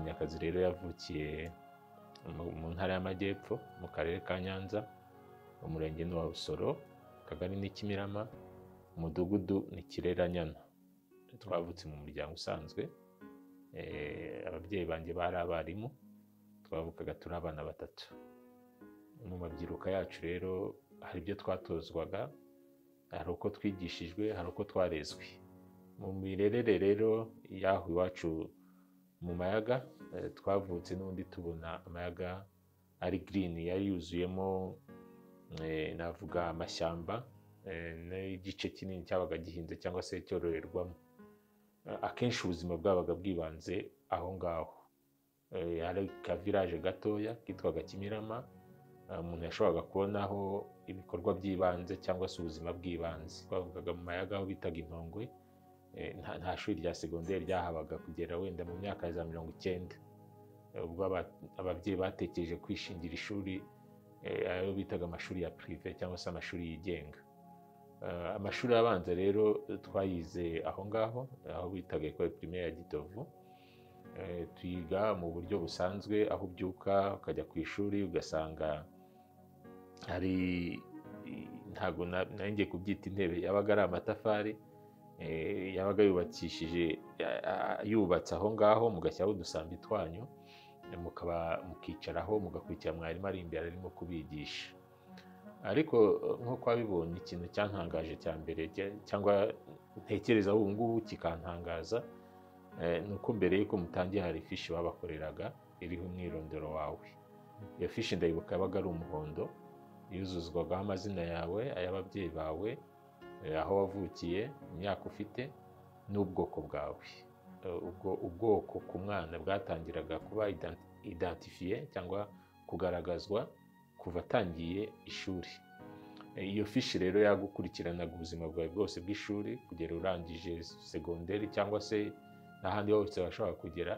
Munyakazi rero yavukiye mu ntara y'Amajyepfo mu karere ka Nyanza, umurenge ni uwa Busoro, akagari ni Kimirama, umudugudu ni Kireranyana. Twavutse mu muryango usanzwe, eh, ababyeyi banjye bari abarimu, twavukaga turi abana batatu. Mu mabyiruka yacu rero hari ibyo twatozwaga, hari uko twigishijwe, hari uko twarezwe. Mu mirerere rero y'aho iwacu mu mayaga eh, twavutse n'undi tubona amayaga ari girini yari yuzuyemo eh, navuga amashyamba eh, n'igice kinini cyabaga gihinze cyangwa se cyororerwamo akenshi ubuzima bwabaga bwibanze aho ngaho hari akavirage gatoya kitwaga kimirama umuntu yashoboraga kubonaho ibikorwa by'ibanze cyangwa se ubuzima bw'ibanze twavugaga mu mayaga aho bitaga intongwe Eh, nta shuri rya segonderi ryahabaga kugera wenda mu myaka ya za mirongo icyenda eh, ubwo ababyeyi batekeje kwishingira ishuri eh, ayo bitaga amashuri ya pirive cyangwa se amashuri yigenga amashuri abanza rero twayize aho ngaho aho bitaga ekore pirimeri ya gitovu tuyiga mu buryo busanzwe aho ubyuka ukajya ku ishuri ugasanga hari ntabwo ngiye kubyita intebe yabaga ari amatafari Eh, yabaga yubakishije yubatse aho ngaho mugashyiraho udusambi twanyu eh, mukaba mukicaraho mugakurikira mwarimu ari imbere arimo kubigisha ariko nk'uko wabibonye ikintu cyantangaje cya mbere cyangwa ntekereza ubu ngubu kikantangaza eh, ni uko mbere y'uko mutangiye hari ifishi babakoreraga iriho umwirondoro wawe iyo fishi ndayibuka yabaga ari umuhondo yuzuzwagaho amazina yawe ay'ababyeyi bawe Eh, aho wavukiye imyaka ufite n'ubwoko bwawe eh, ubwo ubwoko ku mwana bwatangiraga kuba idatifiye cyangwa kugaragazwa kuva atangiye ishuri eh, iyo fishi rero yagukurikiranaga ubuzima bwawe bwose bw'ishuri kugera urangije segonderi cyangwa se n'ahandi hose washobora kugera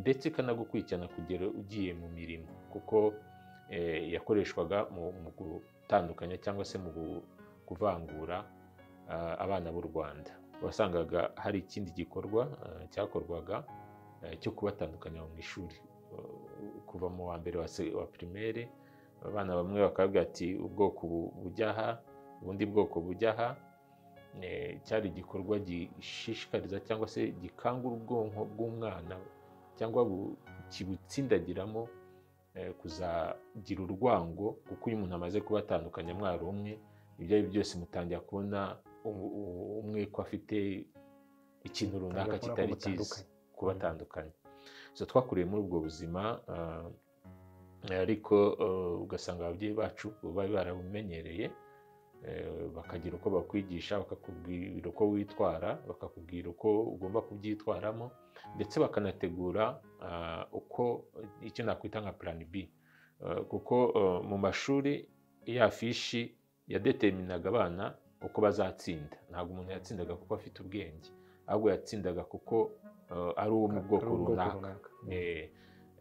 ndetse ikanagukurikirana kugera ugiye mu mirimo kuko yakoreshwaga mu gutandukanya cyangwa se mu kuvangura Uh, abana b'u rwanda wasangaga hari ikindi gikorwa uh, cyakorwaga uh, cyo kubatandukanya mu ishuri kuva mu wa mbere wa pirimeri abana bamwe bakabwira ati ubwoko bujya aha ubundi bwoko bujya aha cyari igikorwa gishishikariza cyangwa se gikangura ubwonko bw'umwana cyangwa kibutsindagiramo kuzagira urwango kuko iyo umuntu amaze kubatandukanya mwari umwe ibyo ari byo byose mutangira kubona umwe ko afite ikintu runaka kitari cyiza mm. kubatandukanye twakuriye muri ubwo buzima eh, ariko eh, ugasanga ababyeyi bacu bari barabumenyereye eh, bakagira uko bakwigisha bakakubwira uko witwara bakakubwira uko ugomba kubyitwaramo ndetse bakanategura uko icyo nakwita nka purani bi kuko mu mashuri ya fishi yadeterminaga abana uko bazatsinda ntabwo umuntu yatsindaga kuko afite ubwenge ahubwo yatsindaga kuko uh, ari uwo mu bwoko runaka eh,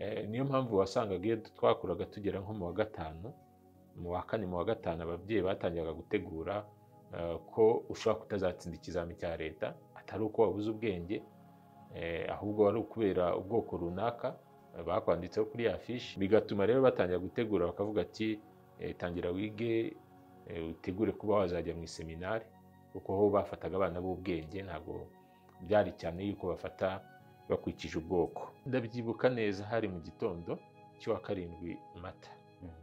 eh, niyo mpamvu wasangaga iyo twakoraga tugera nko mu wa gatanu mu wa kane mu wa gatanu ababyeyi batangiraga gutegura uh, ko ushobora kutazatsinda ikizami cya leta atari uko wabuze ubwenge eh, ahubwo wari ukubera ubwoko runaka bakwanditseho kuri ya fishi bigatuma rero batangira gutegura bakavuga ati tangira wige Eh, utegure kuba wazajya mu iseminari kuko aho bafataga abana b'ubwenge ntabwo byari cyane yuko bafata bakurikije ubwoko ndabyibuka neza hari mu gitondo cy'uwa karindwi mata mm-hmm.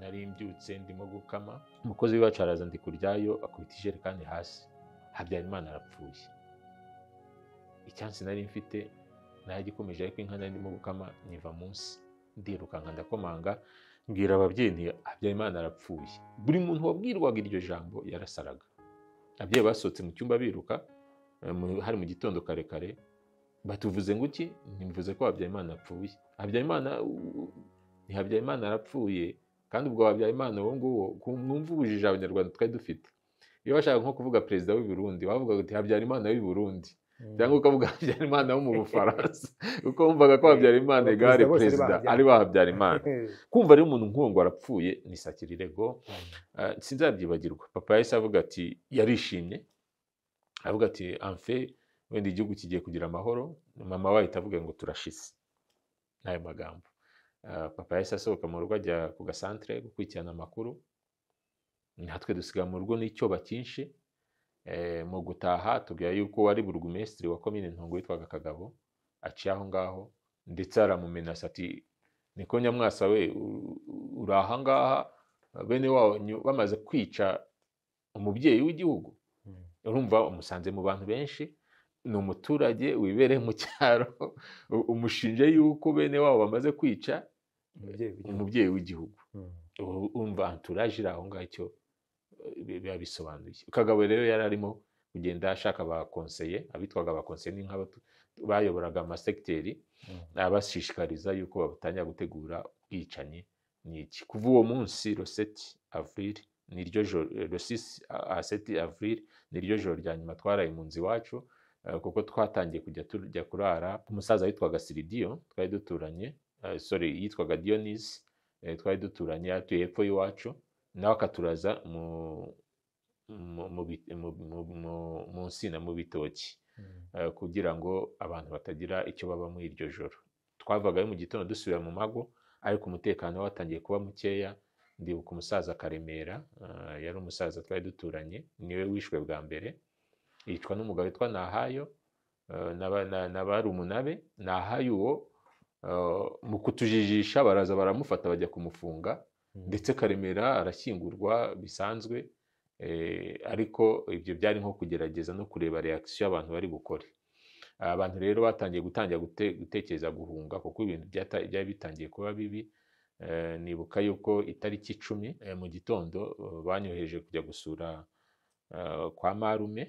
nari mbyutse ndimo gukama umukozi wacu araza ndikuryayo akubita ijerekani hasi habyarimana arapfuye icyansi nari mfite nayigikomeje ariko inka nari ndimo gukama nyiva munsi ndirukanka ndakomanga mbwira ababyeyi nti habyarimana arapfuye buri muntu wabwirwaga iryo jambo yarasaraga ababyeyi basohotse mu cyumba biruka eh, hari mu gitondo kare kare batuvuze ngo iki ntibivuze ko habyarimana apfuye habyarimana ni habyarimana arapfuye kandi ubwo habyarimana uwo nguwo mwumva ubujije abanyarwanda twari dufite iyo bashaka nko kuvuga perezida w'i Burundi bavuga ngo habyarimana w'i Burundi Mm. cyangwa ukavuga habyarimana wo mu bufaransa kuko wumvaga ko eh, habyarimana igare perezida ari wa habyarimana eh. kumva ari umuntu nk'uwo arapfuye ni sakirirego mm. eh, sinzabyibagirwa papa yahise avuga ati yarishimye avuga ati amfe wenda igihugu kigiye kugira amahoro mama we avuga ngo turashize n'ayo magambo papa yahise asohoka mu rugo ajya ku gasantere gukurikirana amakuru natwe dusigaye mu rugo n'icyoba cyinshi Eh, mu gutaha tubwira yuko wari burugumesitiri wa komine ntongo witwaga kagabo aciye aho ngaho ndetse aramumenasa ati niko nyamwasa we uri ahangaha bene wanyu bamaze kwica umubyeyi w'igihugu hmm. urumva umusanze mu bantu benshi ni umuturage wibereye mu cyaro umushinja yuko bene wabo bamaze kwica umubyeyi w'igihugu urumva anturaje iri aho ngaho biba bisobanuye kagabo rero yari arimo kugenda ashaka abakonseye abitwaga abakonseye ni bayoboraga amasegiteri mm. abashishikariza yuko batangira gutegura ubwicanyi ni iki kuva uwo munsi roseti avril niryo joro rosisi aseti avril niryo joro rya nyuma twaraye impunzi iwacu eh, kuko twatangiye kujya tujya kurara umusaza witwaga siridiyo twari duturanye eh, sore yitwaga diyonisi eh, twari duturanye yatuye hepfo y'iwacu nawe akaturaza mu nsina mu bitoki mm. eh, kugira ngo abantu batagira icyo baba muri iryo joro twavagayo mu gitondo dusubira mu mago ariko umutekano watangiye kuba mukeya ndibuka umusaza karemera eh, yari umusaza twari duturanye niwe wishwe bwa mbere yicwa n'umugabo witwa nahayo eh, na umunabe nahayo uwo mu kutujijisha baraza baramufata bajya kumufunga Mm. ndetse karemera arashyingurwa bisanzwe eh, ariko ibyo byari nko kugerageza no kureba reakisiyo abantu bari bukore abantu rero batangiye gutangira gutekereza guhunga kuko ibintu byari bitangiye kuba bibi eh, nibuka yuko itariki icumi eh, mu gitondo banyoheje kujya gusura kwa marume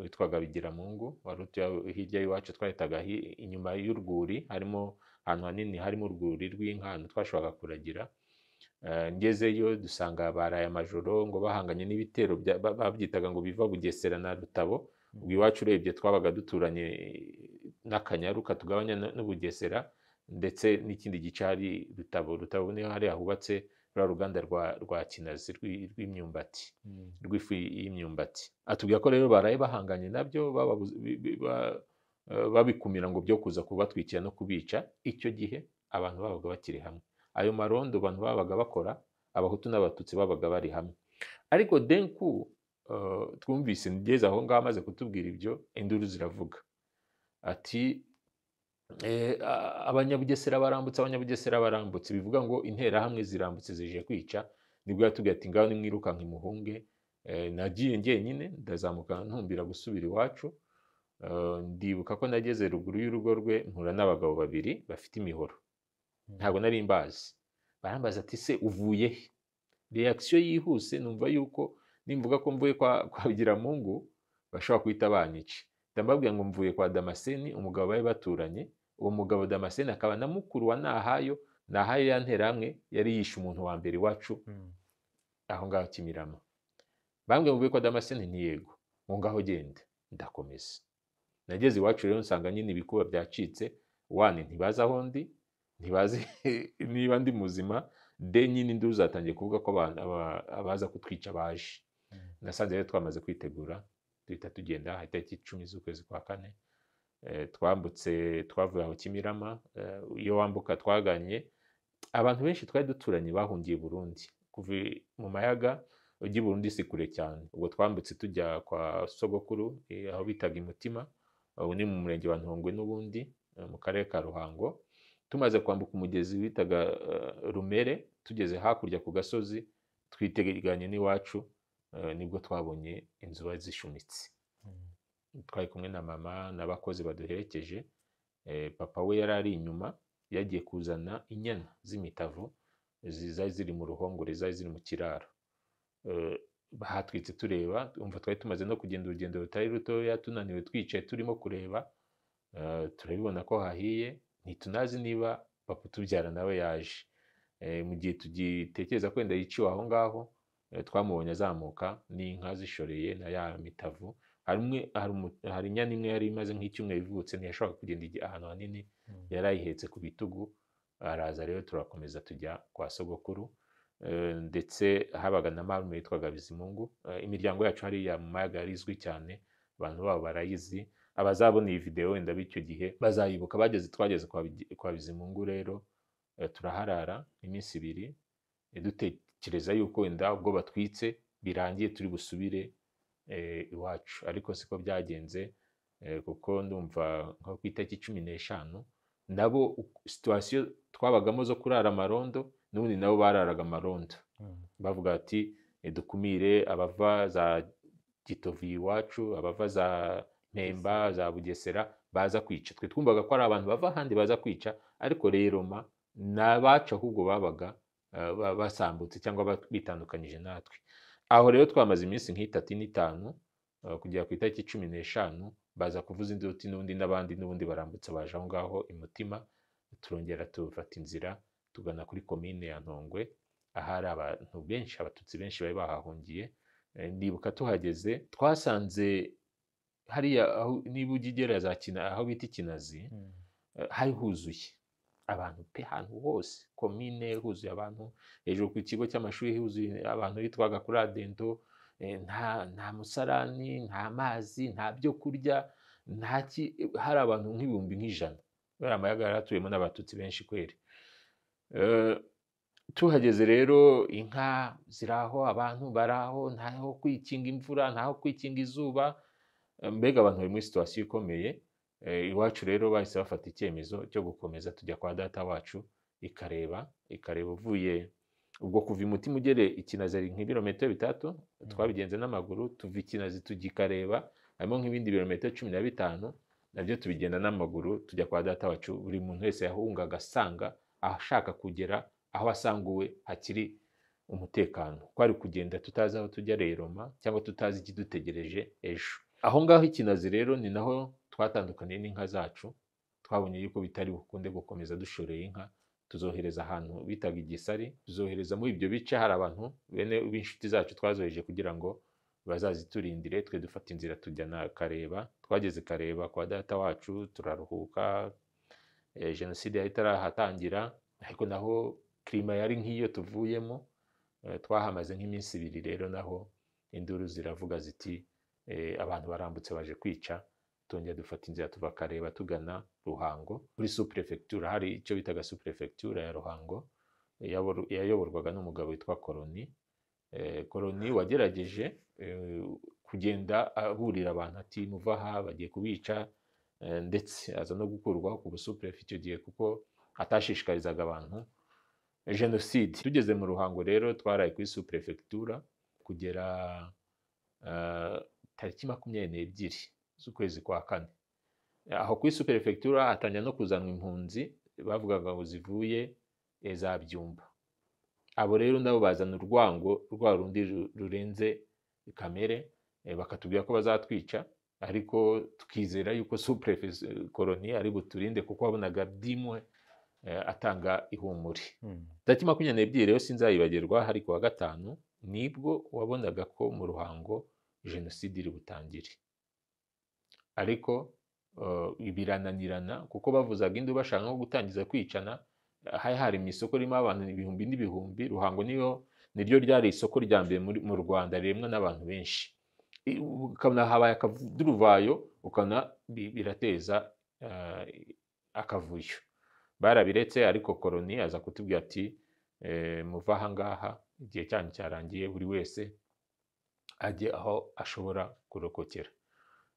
witwaga bigiramungu wari utuye hirya y'iwacu twahitaga inyuma y'urwuri harimo ahantu hanini harimo urwuri rw'inka ahantu twashobora kuragira Eh, ngezeyo dusanga baraye amajoro ngo bahanganye n'ibitero babyitaga ngo biva bugesera na rutabo mm. ubwo iwacu urebye twabaga duturanye n'akanyaru katugabanya n'ubugesera ndetse n'ikindi gicari rutabo rutabo niho hariya hubatse ruriya ruganda rwa kinazi rw'imyumbati mm. rw'ifu y'imyumbati atubwira ko rero baraye bahanganye nabyo eh, babikumira ngo byo kuza kubatwikira no kubica icyo gihe abantu babaga bakiri hamwe ayo marondo abantu babaga bakora abahutu n'abatutsi babaga bari hamwe ariko denku eh, twumvise ngeze aho ngaho amaze kutubwira ibyo induru ziravuga ati eh, abanyabugesera barambutse abanyabugesera barambutse bivuga ngo interahamwe zirambutse zije kwica nibwo yatubwiye ati ngaho nimwiruka nkimuhunge eh, nagiye ngenyine ndazamuka ntumbira gusubira iwacu ndibuka ko nageze ruguru y'urugo rwe mpura n'abagabo babiri bafite imihoro ntabwo nari mbazi barambaza ati se uvuye he reakisiyo yihuse numva yuko nimvuga ko mvuye kwa bugiramungu bashobora guhita banyica ndababwira ngo mvuye kwa damascene umugabo bari baturanye uwo mugabo damascene akaba na mukuru wa nahayo nahayo ya nterahamwe yari yishe umuntu wa mbere iwacu hmm. aho ngaho kimirama bambwiye mvuye kwa damascene ntiyego ngo ngaho genda ndakomeza nageze iwacu rero nsanga nyine ibikuba byacitse wane ntibaza aho ndi ntibazi niba ndi muzima de nyine undi uzatangiye kuvuga ko abaza kutwica baje mm. nasanze rero twamaze kwitegura duhita tugenda itariki icumi z'ukwezi kwa kane eh, twambutse twavuye aho kimirama eh, iyo wambuka twaganye abantu benshi twari duturanye bahungiye Burundi kuva mu mayaga ujya i Burundi si kure cyane ubwo twambutse tujya kwa sogokuru eh, aho bitaga imutima ubu ni mu murenge wa ntongwe n'ubundi mu karere ka ruhango tumaze kwambuka umugezi witaga eh, rumere tugeze hakurya ku gasozi twiteganye n'iwacu eh, nibwo twabonye inzu zishumitse mm. twari kumwe na mama n'abakozi baduherekeje eh, papa we yari ari inyuma yagiye kuzana inyana z'imitavu zari ziri mu ruhongore zari ziri mu kiraro hatwitse tureba umva twari tumaze no kugenda urugendo rutari rutoya tunaniwe twicaye turimo kureba turabibona ko hahiye ntitunazi niba papa utubyara nawe yaje eh, mu gihe tugitekereza ko wenda yiciwe aho ngaho eh, twamubonye azamuka n'inka zishoreye na ya mitavu hari inyana imwe yari imaze nk'icyumweru ivutse ntiyashobora kugenda ahantu hanini hmm. yari ayihetse ku bitugu araza rero turakomeza tujya kwa sogokuru eh, ndetse habaga na marume yitwaga bizimungu imiryango yacu hariya mu mayaga yarizwi cyane abantu babo barayizi abazabona iyi videwo wenda b'icyo gihe bazayibuka bageze twageze kwa bizimungu rero eh, turaharara iminsi ibiri dutekereza yuko wenda ubwo batwitse birangiye turi busubire eh, iwacu ariko siko byagenze eh, kuko ndumva nko ku itariki cumi n'eshanu nabo situwasiyo twabagamo zo kurara amarondo n'ubundi nabo bararaga amarondo hmm. bavuga ati dukumire abava za gitovi iwacu abava za ntemba za bugesera baza kwica twe twumvaga ko ari abantu bava ahandi baza kwica ariko rero ma ni ahubwo babaga eh, basambutse cyangwa bitandukanyije natwe aho rero twamaze iminsi nk'itatu n'itanu eh, kugera ku itariki cumi n'eshanu baza kuvuza induti n'ubundi n'abandi n'ubundi barambutse baje aho ngaho imutima turongera tufata inzira tugana kuri komine ya ntongwe ahari abantu benshi abatutsi benshi bari bahahungiye eh, ndibuka tuhageze twasanze hariya niba ujya igera aho bita ikinazi hmm. eh, hari huzuye abantu pe ahantu hose komine huzuye abantu hejuru ku kigo cy'amashuri huzuye abantu bitwaga kuri adento eh, nta musarani nta mazi nta byo kurya hari abantu nk'ibihumbi nk'ijana bariya amayaga atuyemo n'abatutsi benshi kweri eh, tuhageze rero inka ziri aho abantu bari aho ntaho kwikinga imvura ntaho kwikinga izuba mbega abantu bari muri situwasiyo ikomeye eh, iwacu rero bahise bafata icyemezo cyo gukomeza tujya kwa data wacu ikareba ikareba uvuye ubwo kuva umutima ugere ikinazi nk'ibirometero bitatu mm. twabigenze n'amaguru tuva ikinazi tujya harimo nk'ibindi birometero cumi na bitanu nabyo tubigenda n'amaguru tujya kwa data wacu buri muntu wese yahunga agasanga ashaka kugera aho asanguwe hakiri umutekano kwari kugenda tutazi aho tujya rero cyangwa tutazi ikidutegereje ejo aho ngaho ikinazi rero ni naho twatandukaniye n'inka zacu twabonye yuko bitari bukunde gukomeza dushoreye inka tuzohereza ahantu bitaga igisari tuzohereza muri ibyo bice hari abantu bene b'inshuti zacu twazoheje kugira ngo bazaziturindire twe dufata inzira tujyana kareba twageze kareba kwa data wacu turaruhuka eh, jenoside yari itarahatangira ariko naho kirima yari nk'iyo tuvuyemo eh, twahamaze nk'iminsi ibiri rero naho induru ziravuga ziti Eh, abantu barambutse baje kwica tongera dufata inzira tuva tugana ruhango kuri superefegitura hari icyo bitaga superefegitura ya ruhango yayoborwaga n'umugabo witwa koroni eh, koroni wagerageje eh, kugenda aburira abantu ati muva aha bagiye kubica ndetse aza no gukurwaho ku busuperefe icyo gihe kuko atashishikarizaga abantu jenoside tugeze mu ruhango rero twaraye kuri superefegitura kugera tariki makumyabiri n'ebyiri z'ukwezi kwa kane aho kuri superefegitura hatangira no kuzanwa impunzi bavugaga ngo zivuye za byumba abo rero nabo bazana urwango rwa rundi rurenze kamere eh, bakatubwira ko bazatwica ariko tukizera yuko supurefe koroni ari buturinde kuko wabonaga byimwe eh, atanga ihumure hmm. tariki makumyabiri n'ebyiri rero sinzayibagirwa hari ku wa gatanu nibwo wabonaga ko mu ruhango jenoside iri butangire ariko eh, birananirana kuko bavuzaga induru bashaka nko gutangiza kwicana hari haremye isoko ririmo abantu ibihumbi n'ibihumbi ruhango niyo niryo ryari isoko rya mbere mu rwanda riremwa n'abantu benshi ukabona habaye akaduruvayo ukabona birateza eh, akavuyo barabiretse ariko koroni aza kutubwira ati eh, muva aha ngaha igihe cyanyu cyarangiye buri wese ajye aho ashobora kurokokera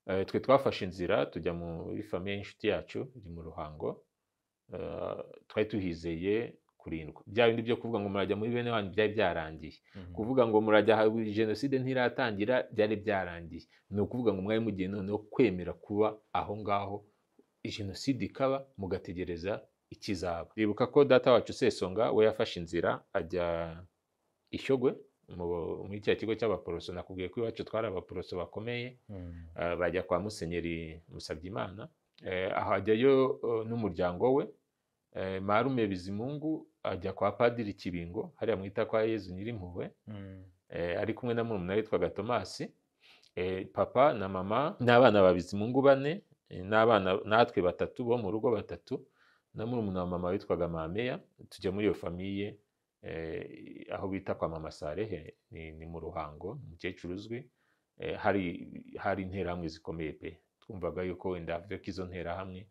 eh, twe twafashe inzira tujya muri famiye y'inshuti yacu iri mu ruhango eh, twari tuhizeye kurindwa bya bindi byo kuvuga ngo murajya muri bene wanyu byari byarangiye mhm. kuvuga ngo murajya jenoside ntiratangira byari byarangiye ni ukuvuga ngo mwari mugiye noneho kwemera kuba aho ngaho jenoside ikaba mugategereza ikizaba bibuka ko data wacu sesonga we yafashe inzira ajya ishyogwe muri cya kigo cy'abaporoso nakubwiye ko iwacu twari abaporoso bakomeye mm. eh, bajya kwa musenyeri musabyimana eh, ahajyayo eh, n'umuryango we marume bizimungu ajya kwa padiri kibingo hariya mwita kwa yezu nyirimpuhwe mm. ari kumwe na murumuna witwaga tomasi papa na mama n'abana ba bizimungu bane n'abana natwe batatu bo mu rugo batatu na murumuna wa mama witwaga mameya tujya muri iyo famiye Eh, aho bita kwa mama sarehe ni mu ruhango umukecuru uzwi eh, hari hari interahamwe zikomeye pe twumvaga yuko wenda havuye ko izo nterahamwe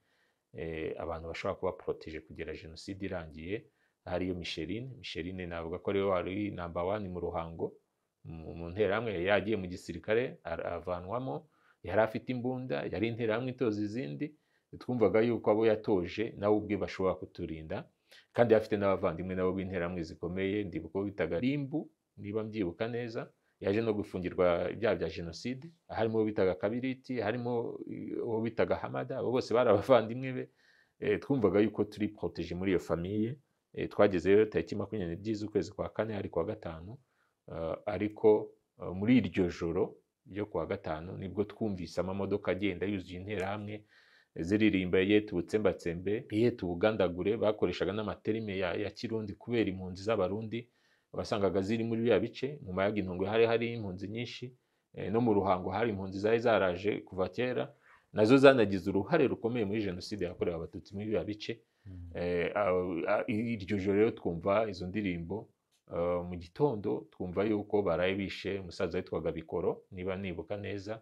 eh, abantu bashobora kuba poroteje kugera jenoside irangiye hariyo misherine misherine navuga ko ariwe wari namba wani mu ruhango mu nterahamwe yagiye mu gisirikare avanwamo yari afite imbunda yari interahamwe itoza izindi twumvaga yuko abo yatoje nawe ubwe bashobora kuturinda kandi afite n'abavandimwe nabo b'interamwe zikomeye ndibuka uwo bitaga rimbu niba mbyibuka neza yaje no gufungirwa ibyaha bya jenoside harimo uwo bitaga kabiriti harimo uwo bitaga hamada abo bose bari abavandimwe be eh, twumvaga yuko turi poroteje muri iyo famiye eh, twagezeyo tariki makumyabiri n'ebyiri z'ukwezi kwa kane ari kuwa gatanu eh, ariko muri iryo joro ryo kuwa gatanu nibwo twumvise amamodoka agenda yuzuye interahamwe ziririmba yetubutse mbatsembe yetubugandagure bakoreshaga n'amaterime ya, kirundi kubera impunzi z'abarundi wasangaga ziri muri bya bice mu mayaga intungwe hari hari impunzi nyinshi eh, no mu ruhango hari impunzi zari zaraje kuva kera nazo zanagize uruhare rukomeye muri jenoside yakorewe abatutsi muri bya bice hmm. eh, iryo joro rero twumva izo ndirimbo eh, mu gitondo twumva yuko baraye bishe umusaza witwaga bikoro niba nibuka neza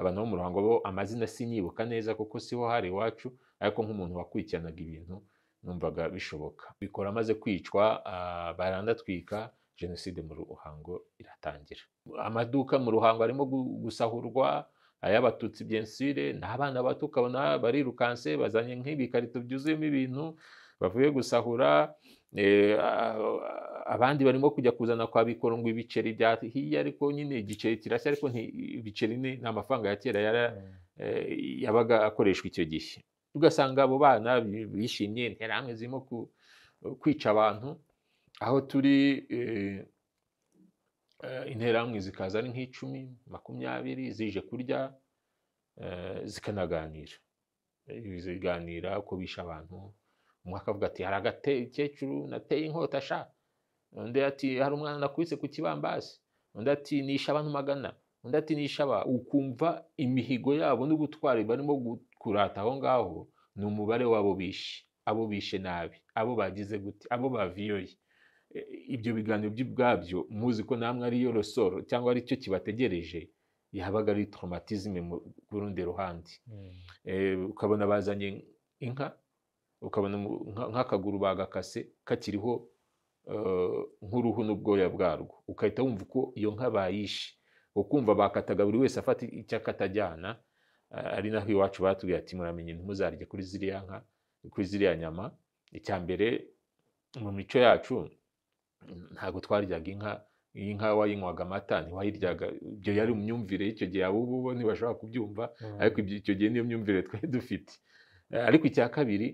abantu bo mu ruhango bo amazina sinyibuka neza kuko siho hari iwacu ariko nk'umuntu wakurikiranaga ibintu numvaga bishoboka bikora amaze kwicwa ah, barandatwika jenoside mu ruhango iratangira amaduka mu ruhango arimo gusahurwa ay'abatutsi byensire ni abana bato ukabona barirukanse bazanye nk'ibikarito byuzuyemo ibintu bavuye gusahura Eh, abandi barimo kujya kuzana kwa bikoro ngo ibiceri byahiye ariko nyine igiceri kirashya ariko ibiceri ni amafaranga ya kera hmm. eh, yabaga akoreshwa icyo gihe ugasanga abo bana bishimye ntiramwe zirimo kwica abantu aho turi eh, interahamwe zikaza ari nk'icumi makumyabiri zije kurya zikanaganira ziganira uko bisha abantu umwe akavuga ati hari agakecuru nateye inkota sha undi ati hari umwana nakubise ku kibambasi undi ati nisha abantu magana undi ati nisha aba ukumva imihigo yabo n'ubutwari barimo kurata aho ngaho ni umubare w'abo bishe abo bishe nabi abo bagize gute abo baviyoye ibyo biganiro by'ubwabyo muzi ko namwe ariyo rosoro cyangwa aricyo kibategereje yabaga ari traumatisme ku rundi ruhande hmm. eh, ukabona bazanye inka ukabona nk'akaguru bagakase kakiriho eh, nk'uruhu n'ubwoya bwarwo ugahita wumva uko iyo nka bayishe ukumva bakataga buri wese afata icyo akatajyana eh, ari naho iwacu batubwiye ati muramenye ntimuzarye kuri ziriya nka kuri ziriya nyama icya mbere mu mico yacu ntabwo twaryaga inka iyi nka wayinywaga amata ntiwayiryaga ibyo yari mu myumvire y'icyo gihe abo bo ntibashobora kubyumva mm. ariko icyo gihe niyo myumvire twari dufite eh, ariko icya kabiri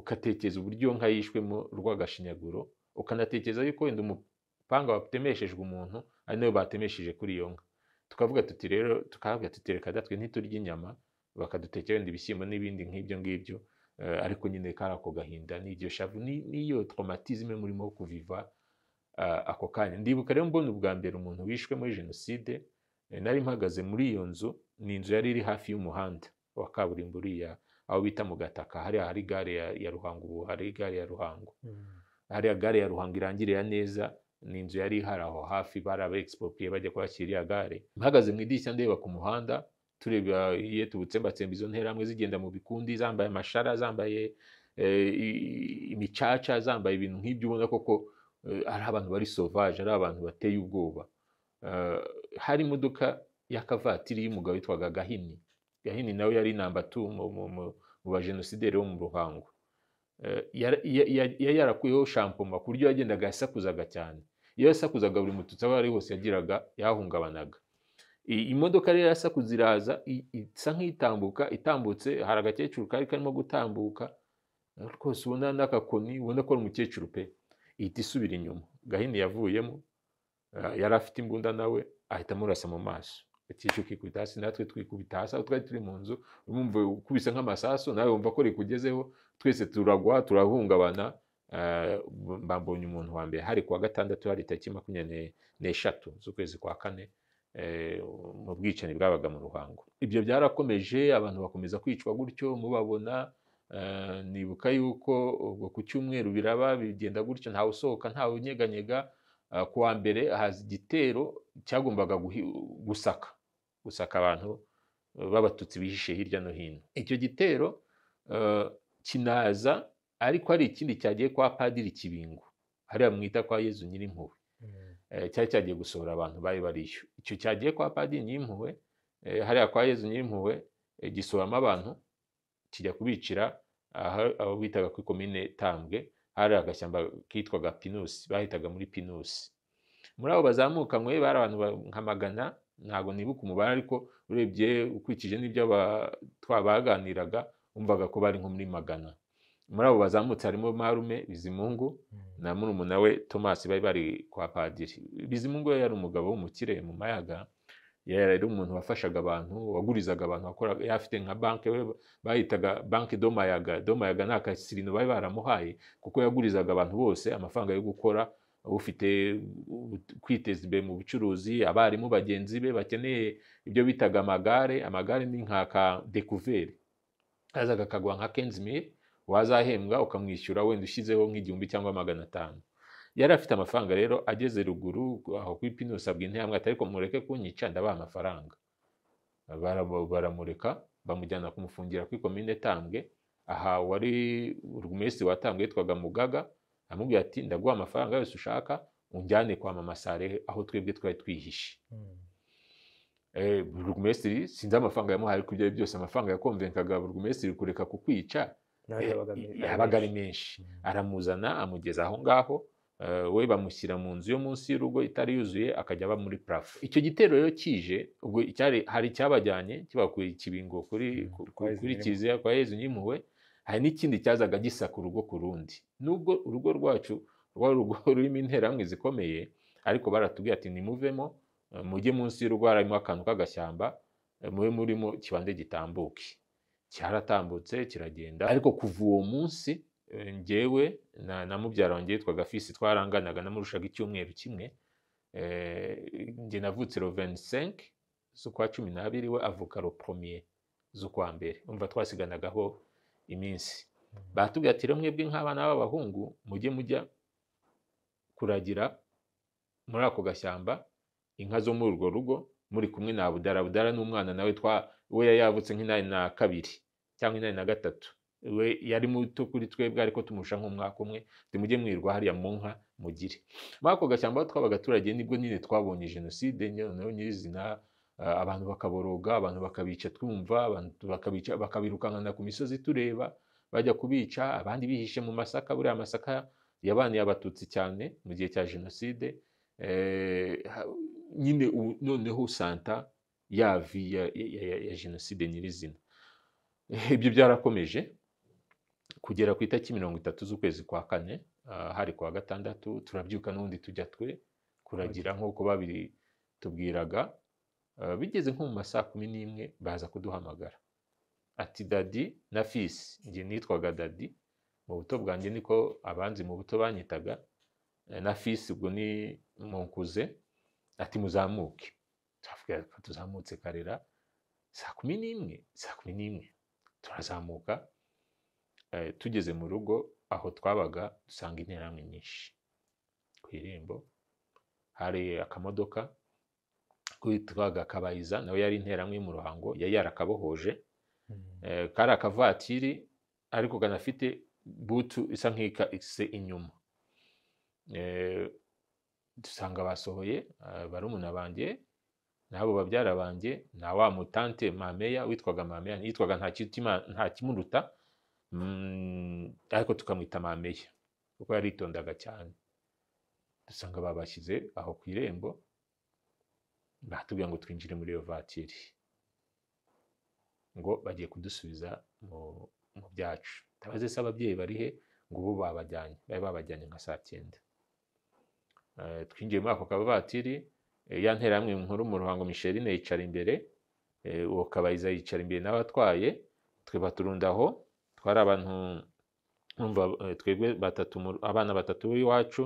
ukatekereza uburyo nka yishwemo rw'agashinyaguro ukanatekereza yuko wenda umupanga watemeshejwe umuntu ari nayo batemesheje kuri iyo nka tukavuga tuti rero tukavuga tuti reka datwe ntiturya inyama bakadutekera wenda ibishyimbo n'ibindi nk'ibyo ngibyo eh, ariko nyine kari ako gahinda n'iryo shavu n'iyo traumatisme murimo kuviva eh, ako kanya ndibuka rero mbona ubwa mbere umuntu wishwe muri jenoside eh, nari mpagaze muri iyo nzu ni inzu yari iri hafi y'umuhanda wa kaburimbo uriya aho bita mu gataka hariya hari gare ya ruhango ubu hari gare ya ruhango hmm. hariya gare ya ruhango irangirira neza ni inzu yari ihari aho hafi barabegisipopuriye bajya kwakira iriya gare mpagaze mu idirishya ndeba ku muhanda tureba iyo tuwutsembatsemba izo nterahamwe zigenda mu bikundi zambaye amashara zambaye eh, imicaca zambaye ibintu nk'ibyo ubona koko eh, ari abantu bari sovaje ari abantu bateye ubwoba eh, hari imodoka y'akavatiri y'umugabo witwaga gahini gahini nawe yari namba tu mu bajenosideri wo mu ruhango eh, yari yarakuyeho shampoma ku buryo yagendaga yasakuzaga cyane iyo yasakuzaga buri mututsi aho ari hose yagiraga yahungabanaga imodoka rero yasakuza iraza isa nk'itambuka itambutse hari agakecuru kari karimo gutambuka rwose ubona n'akakoni ubona ko ari umukecuru pe ihita isubira inyuma gahini yavuyemo eh, yari afite imbunda nawe ahita amurasa mu maso yatishyuka ikubita hasi natwe twikubita hasi aho twari turi mu nzu urumva ukubise nk'amasasu nawe wumva ko rikugezeho twese turagwa turahungabana eh, mbambonye umuntu wa mbere hari kuwa gatandatu hari tariki makumyabiri n'eshatu z'ukwezi kwa kane eh, mu bwicanyi bwabaga mu ruhango ibyo byarakomeje abantu bakomeza kwicwa gutyo mubabona eh, nibuka yuko ubwo ku cyumweru biraba bigenda gutyo ntawe usohoka ntawe unyeganyega ku wa mbere haza igitero cyagombaga gusaka gusaka abantu eh, b'abatutsi bihishe hirya no hino icyo gitero eh, kinaza ariko hari ikindi cyagiye kwa padiri kibingo hariya mwita kwa yezu nyirimpuhwe mm. eh, cyari cyagiye gusohora abantu bari bariyo icyo cyagiye kwa padiri nyirimpuhwe hariya kwa yezu nyirimpuhwe gisohoramo abantu kijya kubicira aho bitaga kuri komine tambwe hari agashyamba kitwaga pinusi bahitaga muri pinusi muri abo bazamukanywe bari abantu nka magana ntabwo nibuka umubare ariko urebye ukurikije n'ibyo twabaganiraga wumvaga ko bari nko muri magana muri abo bazamutse harimo marume bizimungu hmm. na murumuna we tomasi bari bari kwa padiri bizimungu we yari umugabo w'umukire mu mayaga yari umuntu wafashaga abantu wagurizaga abantu yari afite nka banki we bahitaga banki domayaga domayaga nta kasirino bari baramuhaye kuko yagurizaga abantu bose amafaranga yo gukora ufite kwiteza imbere mu bucuruzi abarimu bagenzi be bakeneye ibyo bitaga amagare amagare ni nka ka dekuveri azaga akagwa nka kenzimiri wazahembwa ukamwishyura wenda ushyizeho nk'igihumbi cyangwa magana atanu yari afite amafaranga rero ageze ruguru aho kuri pinusi abwira intambwe atari mureke kunyica ndabaha amafaranga baramureka bamujyana kumufungira kuri komine tambwe aha wari urugumesi watambwe yitwaga mugaga amubwira ati ndaguha amafaranga yose ushaka unjyane kwa mama Sarehe aho twebwe twari twihishe hmm. eh, burugumesitiri sinzi amafaranga yamuhaye ariko ibyo ari byose amafaranga yakomvenkaga burugumesitiri kureka kukwica eh, yabaga ari menshi hmm. aramuzana amugeza aho ngaho eh, we bamushyira mu nzu yo munsi y'urugo itari yuzuye akajya aba muri parafo icyo gitero rero kije ubwo hari icyabajyanye kibakura ikibingo kuri hmm. kiliziya kwa yezu n'impuhwe hari n'ikindi cyazaga gisa ku rugo ku rundi nubwo urugo rwacu rwari urugo rurimo interahamwe zikomeye ariko baratubwiye ati nimuvemo eh, mujye munsi y'urwara harimo akantu k'agashyamba eh, mube murimo kibanze gitambuke cyaratambutse kiragenda ariko kuva uwo munsi eh, ngewe na mubyara wanjye yitwaga fisi twaranganaga namurushaga icyumweru kimwe njye navutse rovensenke z'ukwa cumi n'abiri we avuka ropromiye z'ukwa mbere umva twasiganagaho iminsi batubwiye ati rero mwebwe nk'abana b'abahungu mujye mujya kuragira muri ako gashyamba inka zo muri urwo rugo muri kumwe na budara budara n'umwana nawe twa we yavutse nk'inani na kabiri cyangwa inani na gatatu we yari muto kuri twebwe ariko tumusha nk'umwaka umwe mujye mwirwa hariya mu nka mugire muri ako gashyamba twabaga turagiye nibwo nyine twabonye jenoside noneho nyirizina Eh, abantu bakaboroga abantu bakabica twumva bakabirukankana ku misozi tureba bajya kubica abandi bihishe mu masaka buriya amasaka yabaniye abatutsi cyane mu gihe cya jenoside eh, nyine noneho santa yavi ya jenoside nyirizina eh, ibyo byarakomeje kugera ku itariki mirongo itatu z'ukwezi kwa kane ah, hari kwa gatandatu turabyuka n'ubundi tujya twe kuragira nk'uko babiri tubwiraga Eh, bigeze nko mu ma saa kumi n'imwe baza kuduhamagara ati dadi na fisi njye nitwaga dadi mu buto bwanjye niko abanzi mu buto banyitaga eh, na fisi ubwo ni munkuze ati muzamuke tuzamutse karera saa kumi n'imwe saa kumi n'imwe turazamuka eh, tugeze mu rugo aho twabaga dusanga interahamwe nyinshi ku irembo hari akamodoka twitwaga kabayiza nawe yari interamwe mu ruhango yari yarakabohoje hmm. eh, kari akavatiri ariko kanafite butu isa nkika nk'ikase inyuma eh, dusanga basohoye eh, barumuna banjye n'abo babyara banjye na wa mutante mameya witwaga mameya yitwaga nta kimuruta hmm, ariko tukamwita mameya kuko yaritondaga cyane dusanga babashyize aho ku irembo baratubwira ngo twinjire muri iyo vatiri ngo bagiye kudusubiza mu byacu tabaze se ababyeyi barihe ngo ubu babajyanye bari babajyanye nka saa cyenda eh, twinjiye muri ako kavatiri eh, ya nterahamwe nkuru mu ruhango misherine yicara imbere eh, uwo kabayiza yicara imbere n'abatwaye tweba turundaho twari abantu twebwe batatu abana batatu b'iwacu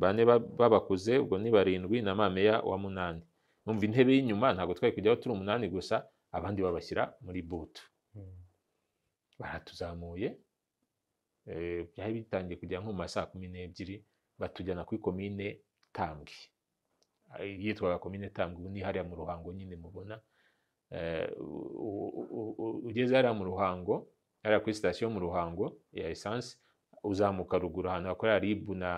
bane b'abakuze ubwo ni barindwi na mameya wa munani numva intebe y'inyuma ntabwo twari kujyaho turi umunani gusa abandi babashyira muri butu hmm. baratuzamuye eh, byari bitangiye kujya nko mu ma saa kumi n'ebyiri batujyana kuri komine tambwe eh, yitwaga komine tambwe ubu ni hariya mu ruhango nyine mubona eh, ugeze hariya mu ruhango hariya kuri sitasiyo mu ruhango ya esanse uzamuka ruguru ahantu hakorera ribu na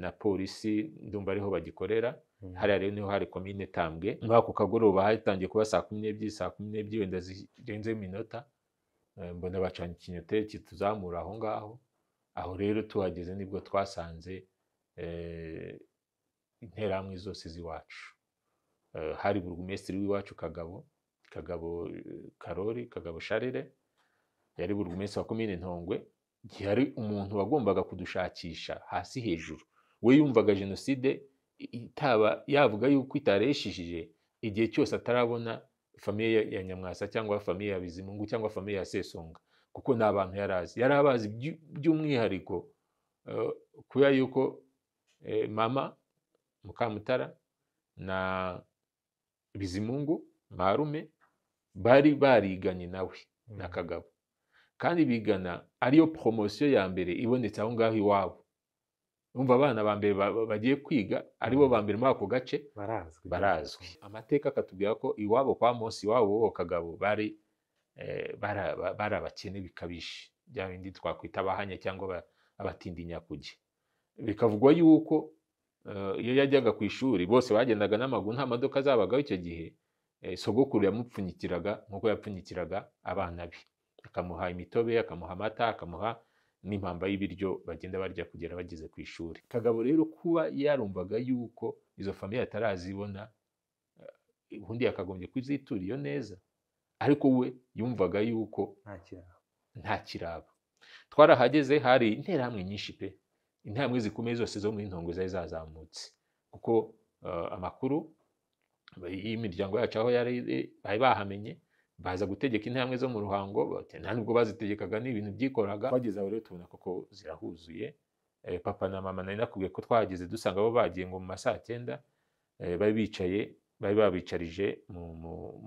na polisi ndumva ariho bagikorera Mm. hariya rero niho hari komine tambwe muri ako kagoroba hatangiye kuba saa kumi n'ebyiri saa kumi n'ebyiri wenda zirenzeho iminota eh, mbona bacana ikinyoteri kituzamura aho ngaho aho rero tuhageze nibwo twasanze eh, interahamwe zose z'iwacu eh, hari burugumesitiri w'iwacu kagabo kagabo karori kagabo sharire yari burugumesitiri wa komine ntongwe yari umuntu wagombaga kudushakisha hasi hejuru we yumvaga jenoside itaba yavuga yuko itareshishije igihe cyose atarabona famiye ya nyamwasa cyangwa famiye ya bizimungu cyangwa famiye ya sesonga kuko ni abantu yari azi yari abazi by'umwihariko eh, kubera yuko eh, mama mukamutara na bizimungu marume bari bariganye nawe na mm. kagabo kandi bigana ariyo poromosiyo ya mbere ibonetse aho ngaho iwabo numva abana ba mbere bagiye kwiga ari bo ba mbere muri ako gace barazwi amateka akatubwira ko iwabo kwa munsi iwabo wo kagabo bari eh, bari bikabije bya bindi twakwita abahanya cyangwa abatindi abatindinyakuge bikavugwa yuko eh, iyo yajyaga ku ishuri bose bagendaga n'amaguru nta modoka zabagaho icyo gihe eh, sogokuru yamupfunyikiraga nk'uko yapfunyikiraga abana be akamuha imitobe akamuha amata akamuha n'impamba y'ibiryo bagenda barya kugera bageze ku ishuri kagabo rero kuba yarumvaga yuko izo famiye atarazibona eh, ubundi yakagombye kuzitura iyo neza ariko we yumvaga yuko nta kiraba twarahageze hari interahamwe nyinshi pe interahamwe zikomeye zose zo muri ntongo zari zazamutse kuko eh, amakuru y'imiryango yacu aho yari eh, bahamenye baza gutegeka intambwe zo mu ruhango nta nubwo bazitegekaga ni ibintu byikoraga bageze aho rero tubona koko zirahuzuye eh, papa na mama nari nakubwiye ko twahageze dusanga bo bagiye ngo mu ma cyenda eh, bari bicaye bari babicarije